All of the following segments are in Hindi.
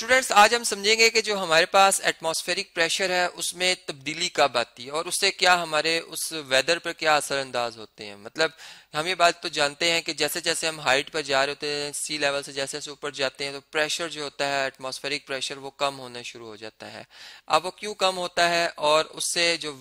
स्टूडेंट्स आज हम समझेंगे कि जो हमारे पास एटमॉस्फेरिक प्रेशर है उसमें तब्दीली कब आती है और उससे क्या हमारे उस वेदर पर क्या असरअंदाज होते हैं मतलब हम ये बात तो जानते हैं कि जैसे जैसे हम हाइट पर जा रहे होते हैं सी लेवल से जैसे जैसे ऊपर जाते हैं तो प्रेशर जो होता है एटमॉस्फेरिक प्रेशर वो कम होना शुरू हो जाता है अब वो क्यों कम होता है और उससे जो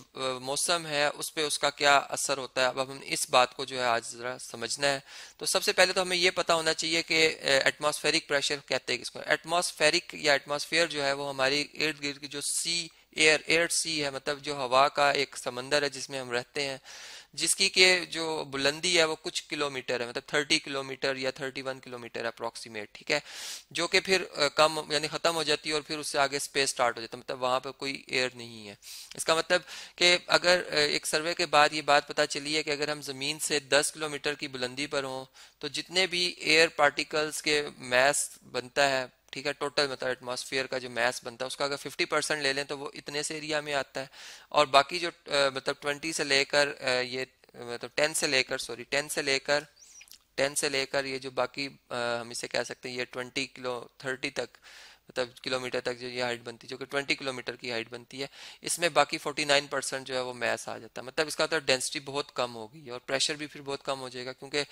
मौसम है उस पर उसका क्या असर होता है अब हम इस बात को जो है आज ज़रा समझना है तो सबसे पहले तो हमें ये पता होना चाहिए कि एटमोस्फेरिक प्रेशर कहते हैं किसको एटमोस्फेरिक या एटमोसफेयर जो है वो हमारी इर्द गिर्द की जो सी एयर एयर सी है मतलब जो हवा का एक समंदर है जिसमें हम रहते हैं जिसकी के जो बुलंदी है वो कुछ किलोमीटर है मतलब 30 किलोमीटर या 31 किलोमीटर अप्रोक्सीमेट ठीक है जो कि फिर कम यानी ख़त्म हो जाती है और फिर उससे आगे स्पेस स्टार्ट हो जाता है मतलब वहां पर कोई एयर नहीं है इसका मतलब कि अगर एक सर्वे के बाद ये बात पता चली है कि अगर हम ज़मीन से दस किलोमीटर की बुलंदी पर हों तो जितने भी एयर पार्टिकल्स के मैस बनता है ठीक है टोटल मतलब एटमॉस्फेयर का जो मैस बनता है उसका अगर 50 परसेंट ले लें तो वो इतने से एरिया में आता है और बाकी जो मतलब 20 से लेकर ये मतलब 10 से लेकर सॉरी 10 से लेकर 10 से लेकर ये जो बाकी हम इसे कह सकते हैं ये 20 किलो 30 तक मतलब किलोमीटर तक जो ये हाइट बनती है जो कि 20 किलोमीटर की हाइट बनती है इसमें बाकी 49 परसेंट जो है वो मैस आ जाता है मतलब इसका मतलब तो डेंसिटी बहुत कम होगी और प्रेशर भी फिर बहुत कम हो जाएगा क्योंकि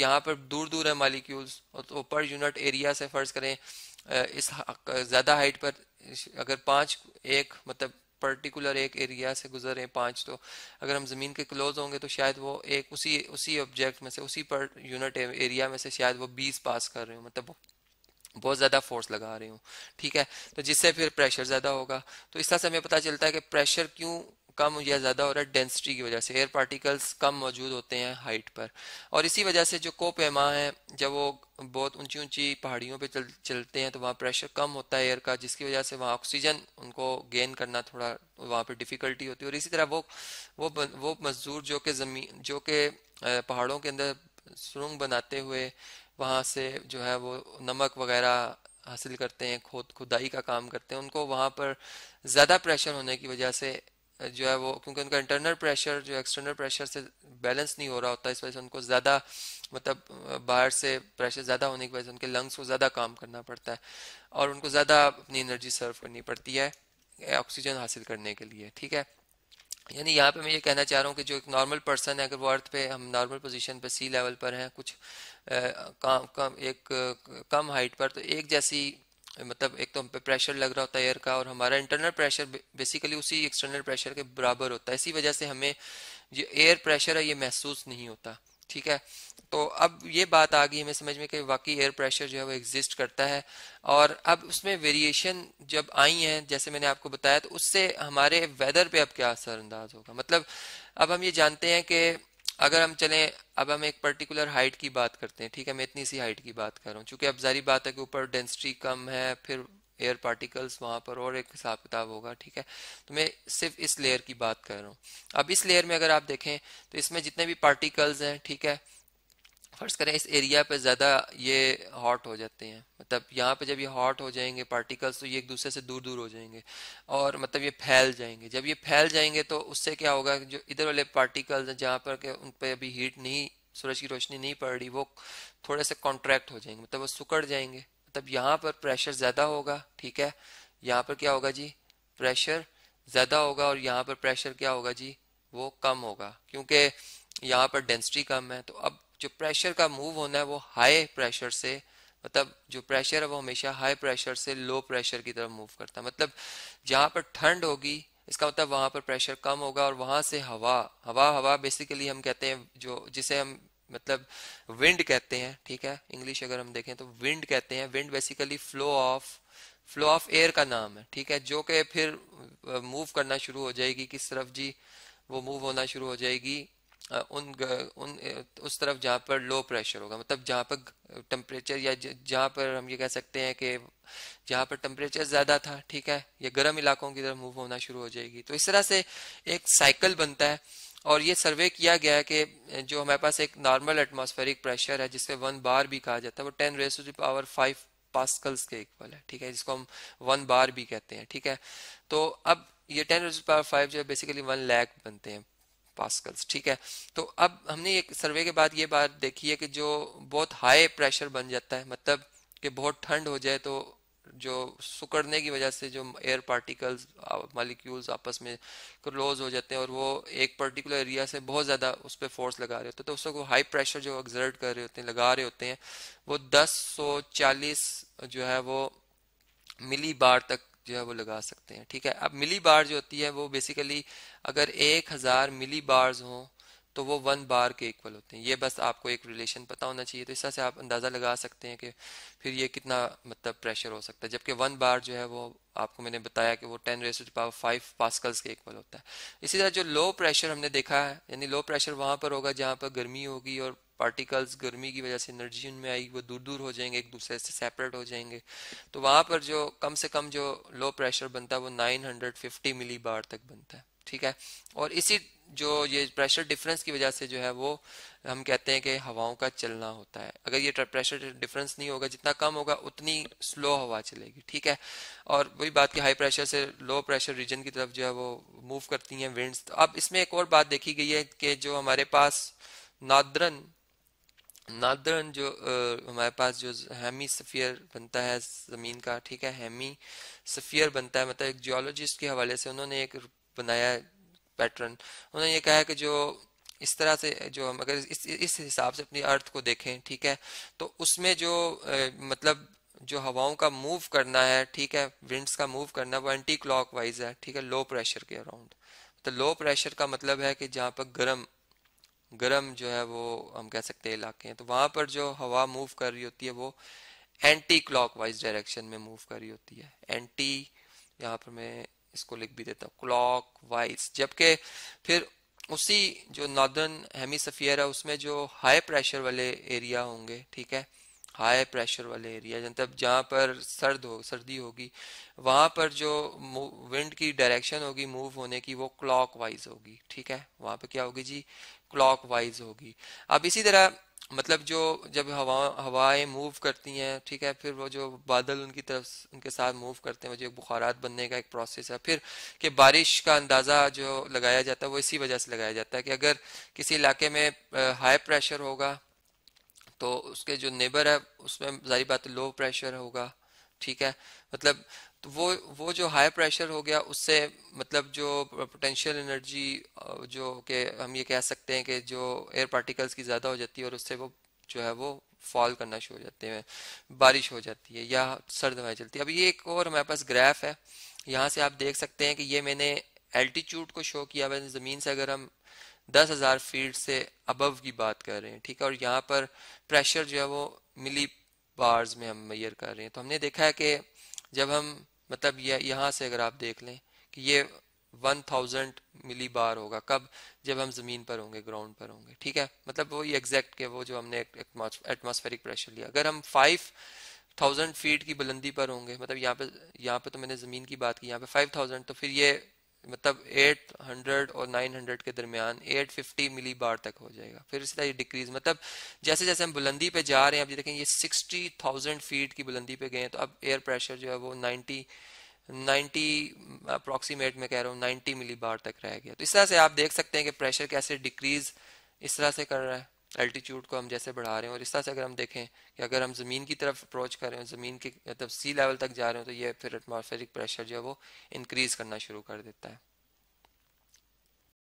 यहाँ पर दूर दूर है मालिक्यूल्स और तो पर यूनिट एरिया से फर्ज करें इस ज़्यादा हाइट पर अगर पाँच एक मतलब पर्टिकुलर एक एरिया से गुजर रहे पाँच तो अगर हम ज़मीन के क्लोज होंगे तो शायद वो एक उसी उसी ऑब्जेक्ट में से उसी पर यूनिट एरिया में से शायद वो बीस पास कर रहे हो मतलब बहुत ज़्यादा फोर्स लगा रही हूँ ठीक है तो जिससे फिर प्रेशर ज़्यादा होगा तो इस तरह से हमें पता चलता है कि प्रेशर क्यों कम या ज़्यादा हो रहा है डेंसिटी की वजह से एयर पार्टिकल्स कम मौजूद होते हैं हाइट पर और इसी वजह से जो कोपेमा है जब वो बहुत ऊंची ऊंची पहाड़ियों पे चल चलते हैं तो वहाँ प्रेशर कम होता है एयर का जिसकी वजह से वहाँ ऑक्सीजन उनको गेन करना थोड़ा वहाँ पे डिफ़िकल्टी होती है और इसी तरह वो वो वो मजदूर जो कि ज़मीन जो कि पहाड़ों के अंदर सुरंग बनाते हुए वहाँ से जो है वो नमक वगैरह हासिल करते हैं खोद खुदाई का काम करते हैं उनको वहाँ पर ज़्यादा प्रेशर होने की वजह से जो है वो क्योंकि उनका इंटरनल प्रेशर जो एक्सटर्नल प्रेशर से बैलेंस नहीं हो रहा होता इस वजह से उनको ज़्यादा मतलब बाहर से प्रेशर ज़्यादा होने की वजह से उनके लंग्स को ज़्यादा काम करना पड़ता है और उनको ज़्यादा अपनी एनर्जी सर्व करनी पड़ती है ऑक्सीजन हासिल करने के लिए ठीक है यानी यहाँ पे मैं ये कहना चाह रहा हूँ कि जो एक नॉर्मल पर्सन है अगर वो अर्थ पे हम नॉर्मल पोजीशन पे सी लेवल पर हैं कुछ कम कम एक कम हाइट पर तो एक जैसी मतलब एक तो हम पे प्रेशर लग रहा होता है एयर का और हमारा इंटरनल प्रेशर बेसिकली उसी एक्सटर्नल प्रेशर के बराबर होता है इसी वजह से हमें जो एयर प्रेशर है ये महसूस नहीं होता ठीक है तो अब ये बात आ गई हमें समझ में कि वाकई एयर प्रेशर जो है वो एग्जिस्ट करता है और अब उसमें वेरिएशन जब आई हैं जैसे मैंने आपको बताया तो उससे हमारे वेदर पे अब क्या असरअंदाज होगा मतलब अब हम ये जानते हैं कि अगर हम चलें अब हम एक पर्टिकुलर हाइट की बात करते हैं ठीक है मैं इतनी सी हाइट की बात कर रहा हूँ चूंकि अब जारी बात है कि ऊपर डेंसिटी कम है फिर एयर पार्टिकल्स वहाँ पर और एक हिसाब किताब होगा ठीक है तो मैं सिर्फ इस लेयर की बात कर रहा हूँ अब इस लेयर में अगर आप देखें तो इसमें जितने भी पार्टिकल्स हैं ठीक है फर्ज करें इस एरिया पे ज़्यादा ये हॉट हो जाते हैं मतलब यहाँ पे जब ये हॉट हो जाएंगे पार्टिकल्स तो ये एक दूसरे से दूर दूर हो जाएंगे और मतलब ये फैल जाएंगे जब ये फैल जाएंगे तो उससे क्या होगा जो इधर वाले पार्टिकल्स हैं जहाँ पर के उन पर अभी हीट नहीं सूरज की रोशनी नहीं पड़ रही वो थोड़े से कॉन्ट्रैक्ट हो जाएंगे मतलब वो सुकड़ जाएंगे मतलब यहाँ पर प्रेशर ज़्यादा होगा ठीक है यहाँ पर क्या होगा जी प्रेशर ज़्यादा होगा और यहाँ पर प्रेशर क्या होगा जी वो कम होगा क्योंकि यहाँ पर डेंसिटी कम है तो अब जो प्रेशर का मूव होना है वो हाई प्रेशर से मतलब जो प्रेशर है वो हमेशा हाई प्रेशर से लो प्रेशर की तरफ मूव करता है मतलब जहां पर ठंड होगी इसका मतलब वहां पर प्रेशर कम होगा और वहां से हवा हवा हवा बेसिकली हम कहते हैं जो जिसे हम मतलब विंड कहते हैं ठीक है इंग्लिश अगर हम देखें तो विंड कहते हैं wind basically flow of flow of air का नाम है ठीक है जो कि फिर मूव करना शुरू हो जाएगी किस तरफ जी वो मूव होना शुरू हो जाएगी उन उन उस तरफ जहाँ पर लो प्रेशर होगा मतलब जहाँ पर टम्परेचर या जहाँ पर हम ये कह सकते हैं कि जहाँ पर टम्परेचर ज़्यादा था ठीक है ये गर्म इलाकों की तरफ मूव होना शुरू हो जाएगी तो इस तरह से एक साइकिल बनता है और ये सर्वे किया गया है कि जो हमारे पास एक नॉर्मल एटमोसफेरिक प्रेशर है जिसपे वन बार भी कहा जाता है वो ten raise to power five pascals के इक्वल है ठीक है जिसको हम वन बार भी कहते हैं ठीक है तो अब ये ten raise to power five जो है बेसिकली वन लैक बनते हैं पास्कल्स ठीक है तो अब हमने एक सर्वे के बाद ये बात देखी है कि जो बहुत हाई प्रेशर बन जाता है मतलब कि बहुत ठंड हो जाए तो जो सुकड़ने की वजह से जो एयर पार्टिकल्स मालिक्यूल्स आपस में क्लोज हो जाते हैं और वो एक पर्टिकुलर एरिया से बहुत ज़्यादा उस पर फोर्स लगा रहे होते हैं तो उसको वो हाई प्रेशर जो एग्जर्ट कर रहे होते हैं लगा रहे होते हैं वो दस जो है वो मिली बार तक जो है वो लगा सकते हैं ठीक है अब मिली बार जो होती है वो बेसिकली अगर एक हज़ार मिली बार्स हों तो वो वन बार के इक्वल होते हैं ये बस आपको एक रिलेशन पता होना चाहिए तो इस तरह से आप अंदाज़ा लगा सकते हैं कि फिर ये कितना मतलब प्रेशर हो सकता है जबकि वन बार जो है वो आपको मैंने बताया कि वो ten raise power five pascals के इक्वल होता है इसी तरह जो लो प्रेशर हमने देखा है यानी लो प्रेशर वहाँ पर होगा जहाँ पर गर्मी होगी और पार्टिकल्स गर्मी की वजह से एनर्जी उनमें आएगी वो दूर दूर हो जाएंगे एक दूसरे से सेपरेट हो जाएंगे तो वहां पर जो कम से कम जो लो प्रेशर बनता है वो 950 मिली बार तक बनता है ठीक है और इसी जो ये प्रेशर डिफरेंस की वजह से जो है वो हम कहते हैं कि हवाओं का चलना होता है अगर ये प्रेशर डिफरेंस नहीं होगा जितना कम होगा उतनी स्लो हवा चलेगी ठीक है और वही बात की हाई प्रेशर से लो प्रेशर रीजन की तरफ जो है वो मूव करती हैं विंड्स तो अब इसमें एक और बात देखी गई है कि जो हमारे पास नादरन नादर्न जो आ, हमारे पास जो हैमी सफ़ियर बनता है ज़मीन का ठीक है हेमी सफ़ियर बनता है मतलब एक जियोलॉजिस्ट के हवाले से उन्होंने एक बनाया पैटर्न उन्होंने ये कहा है कि जो इस तरह से जो हम अगर इस इस हिसाब से अपनी अर्थ को देखें ठीक है तो उसमें जो आ, मतलब जो हवाओं का मूव करना है ठीक है विंड्स का मूव करना वो एंटी क्लॉक वाइज है ठीक है लो प्रेशर के अराउंड तो लो प्रेशर का मतलब है कि जहाँ पर गर्म गर्म जो है वो हम कह सकते हैं इलाके हैं तो वहां पर जो हवा मूव कर रही होती है वो एंटी वाइज डायरेक्शन में मूव कर रही होती है एंटी यहाँ पर मैं इसको लिख भी देता हूँ क्लॉक वाइज जबकि फिर उसी जो नॉर्दर्न हेमी सफ़ियर है उसमें जो हाई प्रेशर वाले एरिया होंगे ठीक है हाई प्रेशर वाले एरिया मतलब जहाँ पर सर्द हो सर्दी होगी वहाँ पर जो विंड की डायरेक्शन होगी मूव होने की वो क्लॉक वाइज होगी ठीक है वहाँ पर क्या होगी जी क्लॉकवाइज होगी अब इसी तरह मतलब जो जब हवा हवाएं मूव करती हैं ठीक है फिर वो जो बादल उनकी तरफ उनके साथ मूव करते हैं वो जो बुखारात बनने का एक प्रोसेस है फिर कि बारिश का अंदाज़ा जो लगाया जाता है वो इसी वजह से लगाया जाता है कि अगर किसी इलाके में हाई प्रेशर होगा तो उसके जो नेबर है उसमें जारी बात लो प्रेशर होगा ठीक है मतलब तो वो वो जो हाई प्रेशर हो गया उससे मतलब जो पोटेंशियल एनर्जी जो कि हम ये कह सकते हैं कि जो एयर पार्टिकल्स की ज़्यादा हो जाती है और उससे वो जो है वो फॉल करना शुरू हो जाते हैं बारिश हो जाती है या सर्द हवाएं चलती है अब ये एक और हमारे पास ग्राफ है यहाँ से आप देख सकते हैं कि ये मैंने एल्टीट्यूड को शो किया हुआ ज़मीन से अगर हम दस हज़ार फीट से अबव की बात कर रहे हैं ठीक है और यहाँ पर प्रेशर जो है वो मिली बार्स में हम मैयर कर रहे हैं तो हमने देखा है कि जब हम मतलब यह यहाँ से अगर आप देख लें कि ये 1000 मिली बार होगा कब जब हम ज़मीन पर होंगे ग्राउंड पर होंगे ठीक है मतलब ये एग्जैक्ट के वो जो हमने एटमोसफेरिक प्रेशर लिया अगर हम फाइव थाउजेंड फीट की बुलंदी पर होंगे मतलब यहाँ पे यहाँ पे तो मैंने ज़मीन की बात की यहाँ पे फाइव थाउजेंड तो फिर ये मतलब 800 और 900 के दरमियान 850 मिली बार तक हो जाएगा फिर इसी तरह डिक्रीज मतलब जैसे जैसे हम बुलंदी पे जा रहे हैं अब ये देखें ये 60,000 फीट की बुलंदी पे गए हैं तो अब एयर प्रेशर जो है वो 90 90 अप्रोक्सीमेट में कह रहा हूँ 90 मिली बार तक रह गया तो इस तरह से आप देख सकते हैं कि प्रेशर कैसे डिक्रीज इस तरह से कर रहा है एल्टीट्यूड को हम जैसे बढ़ा रहे हैं और इस तरह से अगर हम देखें कि अगर हम ज़मीन की तरफ अप्रोच कर रहे हैं ज़मीन के मतलब सी लेवल तक जा रहे हो तो ये फिर एटमॉस्फेरिक प्रेशर जो है वो इंक्रीज़ करना शुरू कर देता है